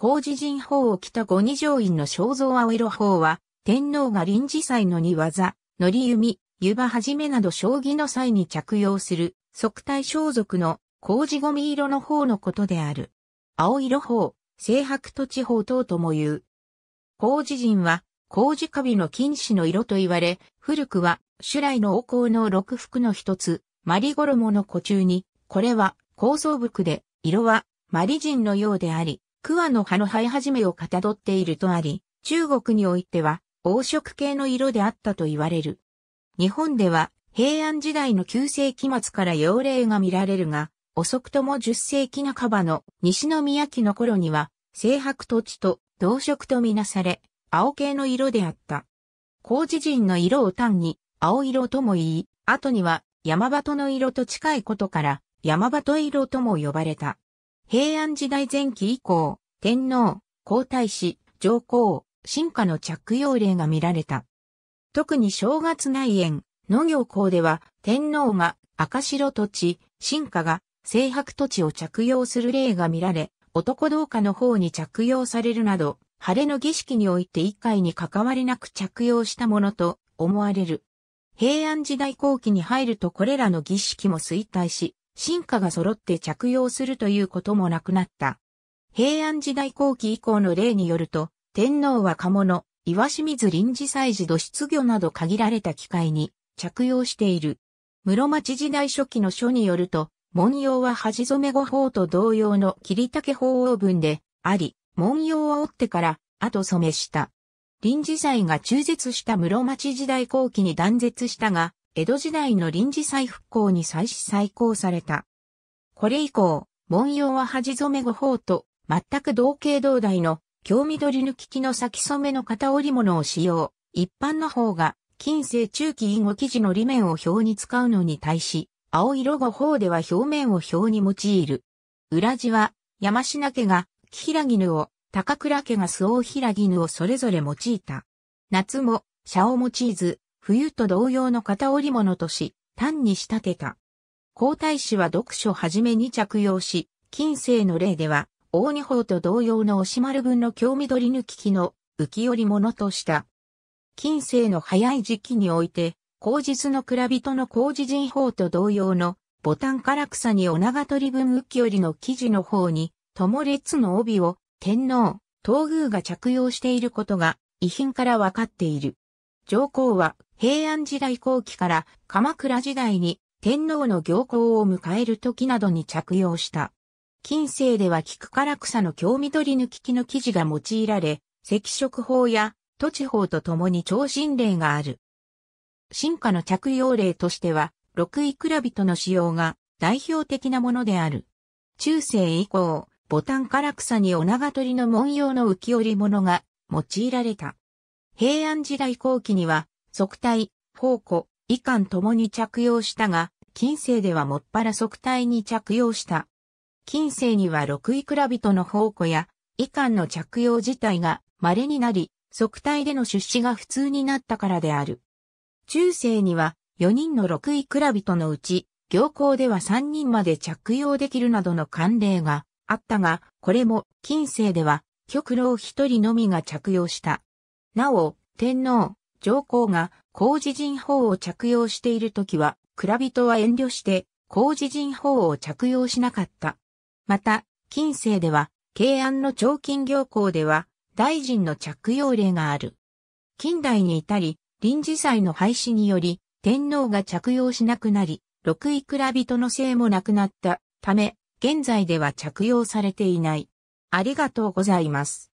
工事人法を着た五二条院の肖像青色法は、天皇が臨時祭の二技、乗り弓、湯葉はじめなど将棋の際に着用する、即体装束の工事ゴミ色の方のことである。青色法、正白土地法等とも言う。工事人は、工事カビの禁止の色と言われ、古くは、種来の王侯の六服の一つ、マリゴモの古中に、これは、構造服で、色は、マリ人のようであり、桑の葉の生え始めをかたどっているとあり、中国においては黄色系の色であったと言われる。日本では平安時代の9世紀末から幼霊が見られるが、遅くとも10世紀半ばの西宮城の頃には、青白土地と同色とみなされ、青系の色であった。工事人の色を単に青色とも言い、後には山鳩の色と近いことから山鳩色とも呼ばれた。平安時代前期以降、天皇、皇太子、上皇、進化の着用例が見られた。特に正月内縁、農業校では天皇が赤白土地、進化が青白土地を着用する例が見られ、男同化の方に着用されるなど、晴れの儀式において一回に関わりなく着用したものと思われる。平安時代後期に入るとこれらの儀式も衰退し、進化が揃って着用するということもなくなった。平安時代後期以降の例によると、天皇は鴨の岩清水臨時祭事土質魚など限られた機会に着用している。室町時代初期の書によると、文様は端染め語法と同様の切り竹法王文であり、文様を折ってから後染めした。臨時祭が中絶した室町時代後期に断絶したが、江戸時代の臨時再復興に再始再興された。これ以降、文様は端染め五法と、全く同型同大の、京緑抜き機の先染めの片織物を使用。一般の方が、近世中期以後生地の裏面を表に使うのに対し、青色五法では表面を表に用いる。裏地は、山品家が、木平絹を、高倉家が周防平絹をそれぞれ用いた。夏も、茶を用いず、冬と同様の片織物とし、単に仕立てた。皇太子は読書はじめに着用し、近世の例では、大二法と同様の押し丸分の京緑抜き機の浮織物とした。近世の早い時期において、後日の蔵人の工事人法と同様の、ボタンから草にお長取分浮織の生地の方に、友列の帯を天皇、東宮が着用していることが、遺品からわかっている。上皇は平安時代後期から鎌倉時代に天皇の行幸を迎える時などに着用した。近世では菊から草の京り抜き機の生地が用いられ、赤色法や土地法と共に超新例がある。進化の着用例としては、六位倉人の使用が代表的なものである。中世以降、ボタン唐草にお長鳥の文様の浮き織物が用いられた。平安時代後期には側帯、宝庫、遺憾ともに着用したが、近世ではもっぱら側体に着用した。近世には六位蔵人の宝庫や、遺憾の着用自体が稀になり、側帯での出資が普通になったからである。中世には、4人の6位蔵人のうち、行行では3人まで着用できるなどの慣例があったが、これも近世では極老1人のみが着用した。なお、天皇、上皇が工事人法を着用しているときは、蔵人は遠慮して工事人法を着用しなかった。また、近世では、慶安の長金行行では、大臣の着用例がある。近代に至り、臨時祭の廃止により、天皇が着用しなくなり、六位蔵人の姓もなくなったため、現在では着用されていない。ありがとうございます。